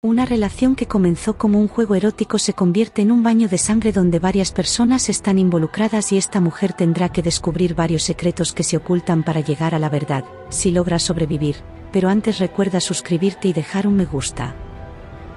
Una relación que comenzó como un juego erótico se convierte en un baño de sangre donde varias personas están involucradas y esta mujer tendrá que descubrir varios secretos que se ocultan para llegar a la verdad, si logra sobrevivir, pero antes recuerda suscribirte y dejar un me gusta.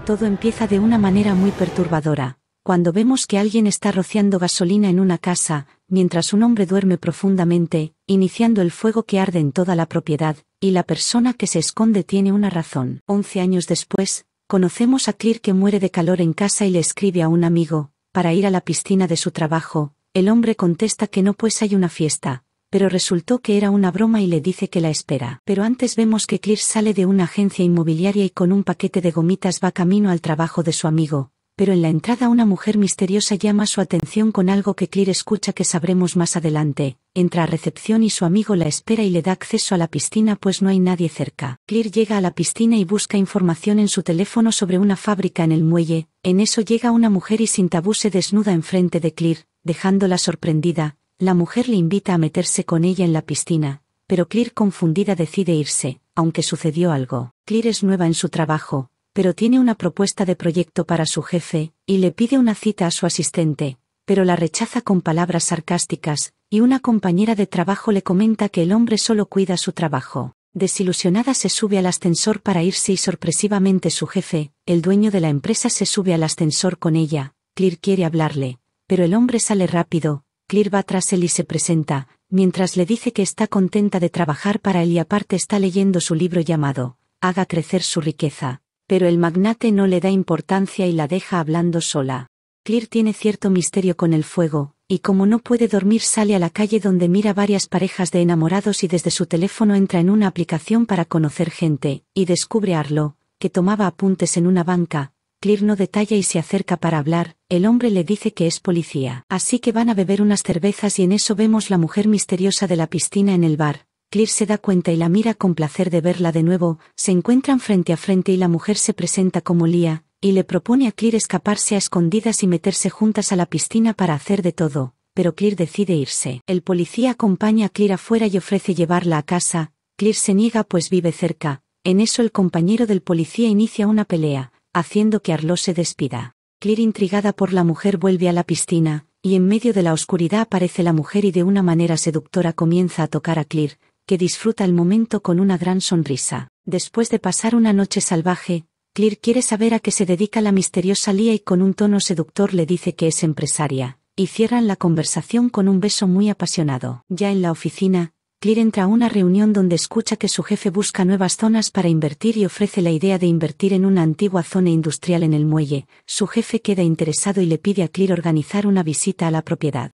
Todo empieza de una manera muy perturbadora, cuando vemos que alguien está rociando gasolina en una casa, mientras un hombre duerme profundamente, iniciando el fuego que arde en toda la propiedad, y la persona que se esconde tiene una razón. Once años después, Conocemos a Clear que muere de calor en casa y le escribe a un amigo, para ir a la piscina de su trabajo, el hombre contesta que no pues hay una fiesta, pero resultó que era una broma y le dice que la espera. Pero antes vemos que Clear sale de una agencia inmobiliaria y con un paquete de gomitas va camino al trabajo de su amigo, pero en la entrada una mujer misteriosa llama su atención con algo que Clear escucha que sabremos más adelante. Entra a recepción y su amigo la espera y le da acceso a la piscina pues no hay nadie cerca. Clear llega a la piscina y busca información en su teléfono sobre una fábrica en el muelle, en eso llega una mujer y sin tabú se desnuda enfrente de Clear, dejándola sorprendida, la mujer le invita a meterse con ella en la piscina, pero Clear confundida decide irse, aunque sucedió algo. Clear es nueva en su trabajo, pero tiene una propuesta de proyecto para su jefe, y le pide una cita a su asistente, pero la rechaza con palabras sarcásticas, y una compañera de trabajo le comenta que el hombre solo cuida su trabajo. Desilusionada se sube al ascensor para irse y sorpresivamente su jefe, el dueño de la empresa, se sube al ascensor con ella. Clear quiere hablarle, pero el hombre sale rápido, Clear va tras él y se presenta, mientras le dice que está contenta de trabajar para él y aparte está leyendo su libro llamado Haga crecer su riqueza pero el magnate no le da importancia y la deja hablando sola. Clear tiene cierto misterio con el fuego, y como no puede dormir sale a la calle donde mira varias parejas de enamorados y desde su teléfono entra en una aplicación para conocer gente, y descubre a Arlo, que tomaba apuntes en una banca, Clear no detalla y se acerca para hablar, el hombre le dice que es policía. Así que van a beber unas cervezas y en eso vemos la mujer misteriosa de la piscina en el bar, Clear se da cuenta y la mira con placer de verla de nuevo, se encuentran frente a frente y la mujer se presenta como Lía, y le propone a Clear escaparse a escondidas y meterse juntas a la piscina para hacer de todo, pero Clear decide irse. El policía acompaña a Clear afuera y ofrece llevarla a casa, Clear se niega pues vive cerca, en eso el compañero del policía inicia una pelea, haciendo que Arlo se despida. Clear intrigada por la mujer vuelve a la piscina, y en medio de la oscuridad aparece la mujer y de una manera seductora comienza a tocar a Clear, que disfruta el momento con una gran sonrisa. Después de pasar una noche salvaje, Clear quiere saber a qué se dedica la misteriosa Lía y con un tono seductor le dice que es empresaria, y cierran la conversación con un beso muy apasionado. Ya en la oficina, Clear entra a una reunión donde escucha que su jefe busca nuevas zonas para invertir y ofrece la idea de invertir en una antigua zona industrial en el muelle. Su jefe queda interesado y le pide a Clear organizar una visita a la propiedad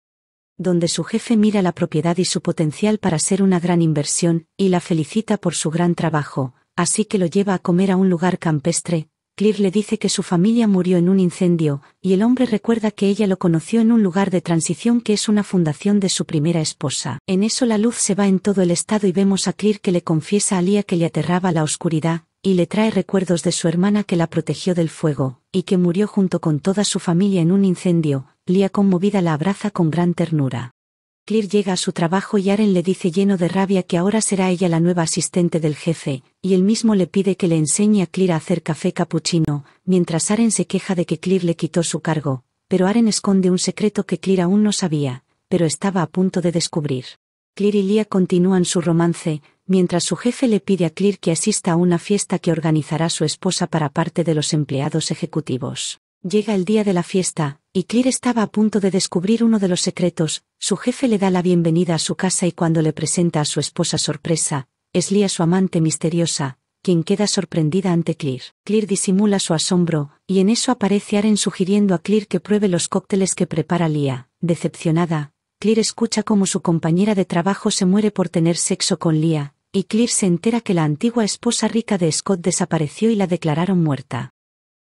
donde su jefe mira la propiedad y su potencial para ser una gran inversión, y la felicita por su gran trabajo, así que lo lleva a comer a un lugar campestre. Clear le dice que su familia murió en un incendio, y el hombre recuerda que ella lo conoció en un lugar de transición que es una fundación de su primera esposa. En eso la luz se va en todo el estado y vemos a Clear que le confiesa a Lia que le aterraba la oscuridad, y le trae recuerdos de su hermana que la protegió del fuego, y que murió junto con toda su familia en un incendio, Lía conmovida la abraza con gran ternura. Clear llega a su trabajo y Aren le dice lleno de rabia que ahora será ella la nueva asistente del jefe, y él mismo le pide que le enseñe a Clear a hacer café capuchino, mientras Aren se queja de que Clear le quitó su cargo, pero Aren esconde un secreto que Clear aún no sabía, pero estaba a punto de descubrir. Clear y Lia continúan su romance, mientras su jefe le pide a Clear que asista a una fiesta que organizará su esposa para parte de los empleados ejecutivos. Llega el día de la fiesta, y Clear estaba a punto de descubrir uno de los secretos, su jefe le da la bienvenida a su casa y cuando le presenta a su esposa sorpresa, es Lia su amante misteriosa, quien queda sorprendida ante Clear. Clear disimula su asombro, y en eso aparece Aren sugiriendo a Clear que pruebe los cócteles que prepara Lia. Decepcionada, Clear escucha cómo su compañera de trabajo se muere por tener sexo con Lia, y Clear se entera que la antigua esposa rica de Scott desapareció y la declararon muerta.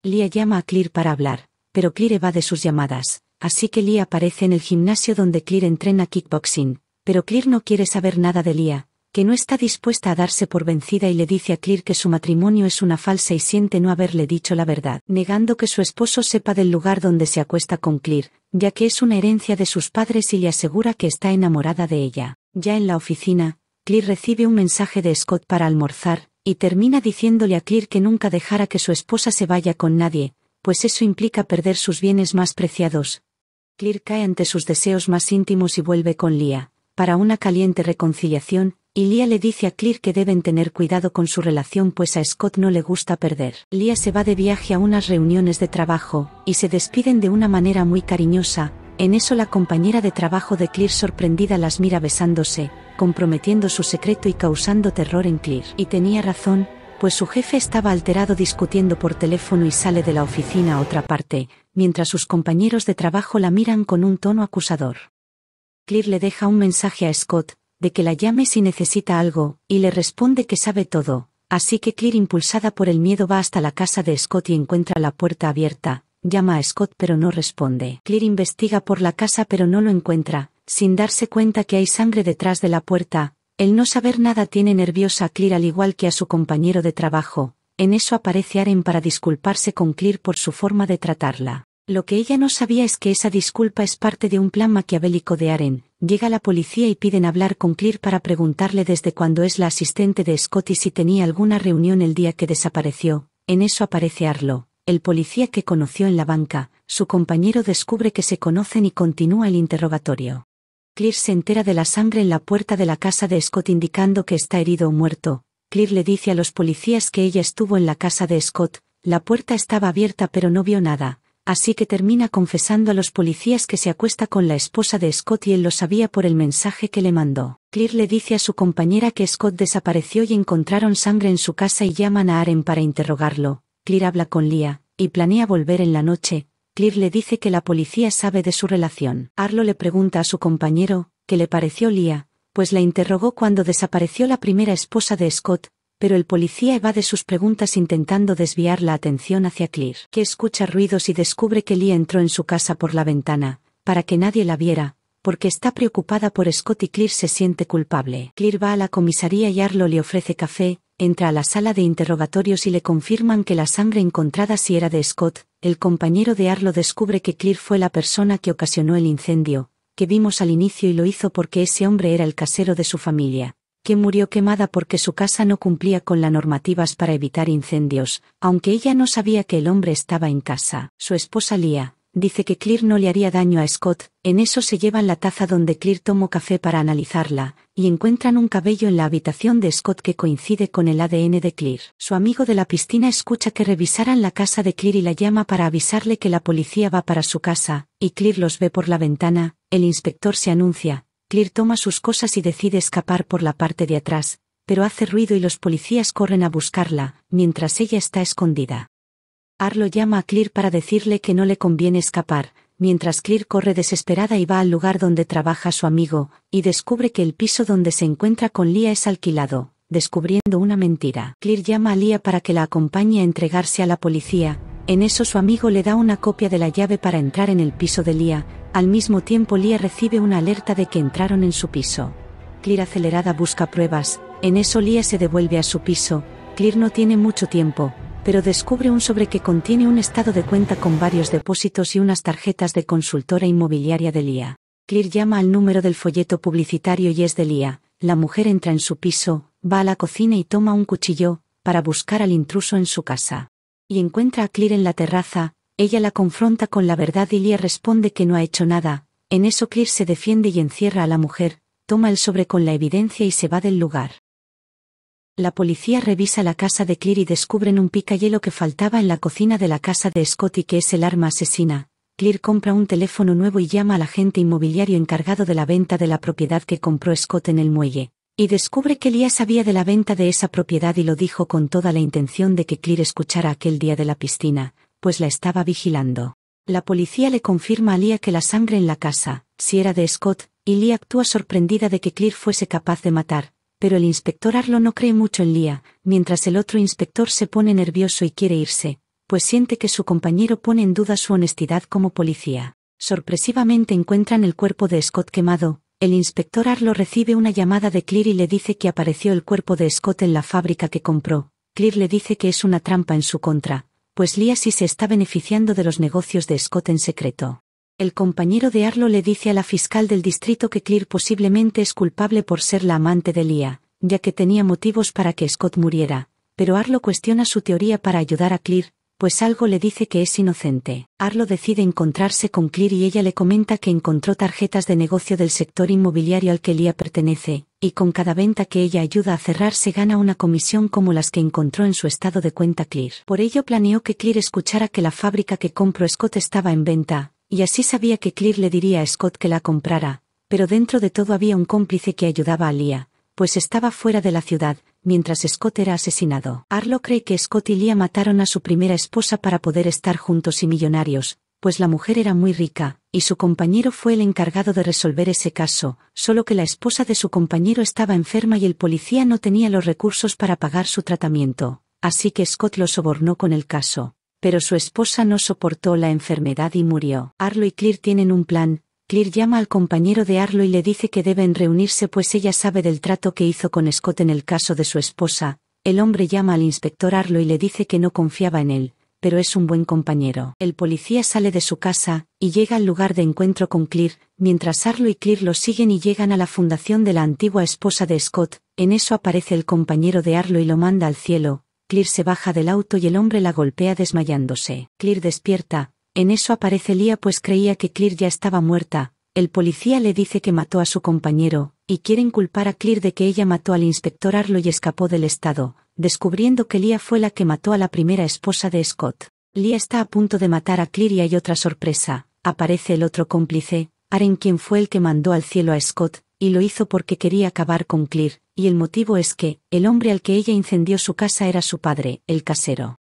Lia llama a Clear para hablar, pero Clear evade de sus llamadas, así que Lia aparece en el gimnasio donde Clear entrena kickboxing, pero Clear no quiere saber nada de Lia, que no está dispuesta a darse por vencida y le dice a Clear que su matrimonio es una falsa y siente no haberle dicho la verdad, negando que su esposo sepa del lugar donde se acuesta con Clear, ya que es una herencia de sus padres y le asegura que está enamorada de ella. Ya en la oficina, Clear recibe un mensaje de Scott para almorzar, y termina diciéndole a Clear que nunca dejara que su esposa se vaya con nadie, pues eso implica perder sus bienes más preciados. Clear cae ante sus deseos más íntimos y vuelve con Lia, para una caliente reconciliación, y Lia le dice a Clear que deben tener cuidado con su relación pues a Scott no le gusta perder. Lia se va de viaje a unas reuniones de trabajo, y se despiden de una manera muy cariñosa, en eso la compañera de trabajo de Clear sorprendida las mira besándose, comprometiendo su secreto y causando terror en Clear. Y tenía razón, pues su jefe estaba alterado discutiendo por teléfono y sale de la oficina a otra parte, mientras sus compañeros de trabajo la miran con un tono acusador. Clear le deja un mensaje a Scott, de que la llame si necesita algo, y le responde que sabe todo, así que Claire impulsada por el miedo va hasta la casa de Scott y encuentra la puerta abierta, llama a Scott pero no responde. Claire investiga por la casa pero no lo encuentra, sin darse cuenta que hay sangre detrás de la puerta, el no saber nada tiene nerviosa a Claire al igual que a su compañero de trabajo, en eso aparece Aren para disculparse con Claire por su forma de tratarla. Lo que ella no sabía es que esa disculpa es parte de un plan maquiavélico de Aren, Llega la policía y piden hablar con Clear para preguntarle desde cuándo es la asistente de Scott y si tenía alguna reunión el día que desapareció. En eso aparece Arlo, el policía que conoció en la banca, su compañero descubre que se conocen y continúa el interrogatorio. Clear se entera de la sangre en la puerta de la casa de Scott indicando que está herido o muerto. Clear le dice a los policías que ella estuvo en la casa de Scott, la puerta estaba abierta pero no vio nada, así que termina confesando a los policías que se acuesta con la esposa de Scott y él lo sabía por el mensaje que le mandó. Clear le dice a su compañera que Scott desapareció y encontraron sangre en su casa y llaman a Aren para interrogarlo. Clear habla con Lia, y planea volver en la noche. Clear le dice que la policía sabe de su relación. Arlo le pregunta a su compañero, qué le pareció Lia, pues la interrogó cuando desapareció la primera esposa de Scott, pero el policía evade sus preguntas intentando desviar la atención hacia Clear, que escucha ruidos y descubre que Lee entró en su casa por la ventana, para que nadie la viera, porque está preocupada por Scott y Clear se siente culpable. Clear va a la comisaría y Arlo le ofrece café, entra a la sala de interrogatorios y le confirman que la sangre encontrada si era de Scott, el compañero de Arlo descubre que Clear fue la persona que ocasionó el incendio, que vimos al inicio y lo hizo porque ese hombre era el casero de su familia, que murió quemada porque su casa no cumplía con las normativas para evitar incendios, aunque ella no sabía que el hombre estaba en casa. Su esposa Lia, dice que Clear no le haría daño a Scott, en eso se llevan la taza donde Clear tomó café para analizarla, y encuentran un cabello en la habitación de Scott que coincide con el ADN de Clear. Su amigo de la piscina escucha que revisaran la casa de Clear y la llama para avisarle que la policía va para su casa, y Clear los ve por la ventana, el inspector se anuncia, Clear toma sus cosas y decide escapar por la parte de atrás, pero hace ruido y los policías corren a buscarla, mientras ella está escondida. Arlo llama a Clear para decirle que no le conviene escapar, mientras Clear corre desesperada y va al lugar donde trabaja su amigo, y descubre que el piso donde se encuentra con Lia es alquilado, descubriendo una mentira. Clear llama a Lia para que la acompañe a entregarse a la policía, en eso su amigo le da una copia de la llave para entrar en el piso de Lia, al mismo tiempo Lia recibe una alerta de que entraron en su piso. Clear acelerada busca pruebas, en eso Lia se devuelve a su piso, Clear no tiene mucho tiempo, pero descubre un sobre que contiene un estado de cuenta con varios depósitos y unas tarjetas de consultora inmobiliaria de Lia. Clear llama al número del folleto publicitario y es de Lia, la mujer entra en su piso, va a la cocina y toma un cuchillo, para buscar al intruso en su casa y encuentra a Clear en la terraza, ella la confronta con la verdad y Lia responde que no ha hecho nada, en eso Clear se defiende y encierra a la mujer, toma el sobre con la evidencia y se va del lugar. La policía revisa la casa de Clear y descubren un picayelo que faltaba en la cocina de la casa de Scott y que es el arma asesina. Clear compra un teléfono nuevo y llama al agente inmobiliario encargado de la venta de la propiedad que compró Scott en el muelle y descubre que Lia sabía de la venta de esa propiedad y lo dijo con toda la intención de que Clear escuchara aquel día de la piscina, pues la estaba vigilando. La policía le confirma a Lia que la sangre en la casa, si era de Scott, y Lia actúa sorprendida de que Clear fuese capaz de matar, pero el inspector Arlo no cree mucho en Lia, mientras el otro inspector se pone nervioso y quiere irse, pues siente que su compañero pone en duda su honestidad como policía. Sorpresivamente encuentran el cuerpo de Scott quemado, el inspector Arlo recibe una llamada de Clear y le dice que apareció el cuerpo de Scott en la fábrica que compró. Clear le dice que es una trampa en su contra, pues Lia sí se está beneficiando de los negocios de Scott en secreto. El compañero de Arlo le dice a la fiscal del distrito que Clear posiblemente es culpable por ser la amante de Lia, ya que tenía motivos para que Scott muriera, pero Arlo cuestiona su teoría para ayudar a Clear, pues algo le dice que es inocente. Arlo decide encontrarse con Clear y ella le comenta que encontró tarjetas de negocio del sector inmobiliario al que Lia pertenece, y con cada venta que ella ayuda a cerrar se gana una comisión como las que encontró en su estado de cuenta Clear. Por ello planeó que Clear escuchara que la fábrica que compró Scott estaba en venta, y así sabía que Clear le diría a Scott que la comprara, pero dentro de todo había un cómplice que ayudaba a Lia, pues estaba fuera de la ciudad, mientras Scott era asesinado. Arlo cree que Scott y Lia mataron a su primera esposa para poder estar juntos y millonarios, pues la mujer era muy rica, y su compañero fue el encargado de resolver ese caso, solo que la esposa de su compañero estaba enferma y el policía no tenía los recursos para pagar su tratamiento, así que Scott lo sobornó con el caso. Pero su esposa no soportó la enfermedad y murió. Arlo y Clear tienen un plan, Clear llama al compañero de Arlo y le dice que deben reunirse pues ella sabe del trato que hizo con Scott en el caso de su esposa. El hombre llama al inspector Arlo y le dice que no confiaba en él, pero es un buen compañero. El policía sale de su casa, y llega al lugar de encuentro con Clear, mientras Arlo y Clear lo siguen y llegan a la fundación de la antigua esposa de Scott, en eso aparece el compañero de Arlo y lo manda al cielo, Clear se baja del auto y el hombre la golpea desmayándose. Clear despierta, en eso aparece Lia pues creía que Clear ya estaba muerta, el policía le dice que mató a su compañero, y quieren culpar a Clear de que ella mató al inspector Arlo y escapó del Estado, descubriendo que Lia fue la que mató a la primera esposa de Scott. Lia está a punto de matar a Clear y hay otra sorpresa, aparece el otro cómplice, Aren quien fue el que mandó al cielo a Scott, y lo hizo porque quería acabar con Clear, y el motivo es que, el hombre al que ella incendió su casa era su padre, el casero.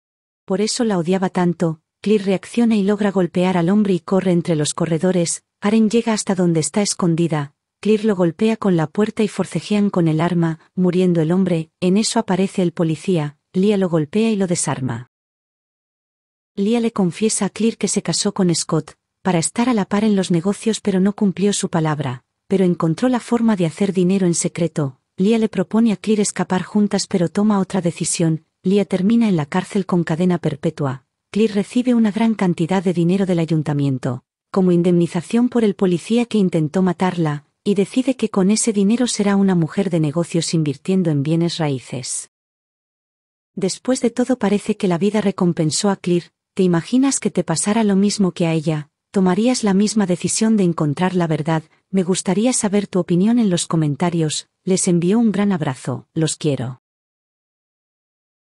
Por eso la odiaba tanto, Clear reacciona y logra golpear al hombre y corre entre los corredores, Aren llega hasta donde está escondida, Clear lo golpea con la puerta y forcejean con el arma, muriendo el hombre, en eso aparece el policía, Lia lo golpea y lo desarma. Lia le confiesa a Clear que se casó con Scott, para estar a la par en los negocios pero no cumplió su palabra, pero encontró la forma de hacer dinero en secreto. Lia le propone a Clear escapar juntas pero toma otra decisión, Lia termina en la cárcel con cadena perpetua, Clear recibe una gran cantidad de dinero del ayuntamiento, como indemnización por el policía que intentó matarla, y decide que con ese dinero será una mujer de negocios invirtiendo en bienes raíces. Después de todo parece que la vida recompensó a Clear, ¿te imaginas que te pasara lo mismo que a ella? ¿Tomarías la misma decisión de encontrar la verdad? Me gustaría saber tu opinión en los comentarios, les envío un gran abrazo, los quiero.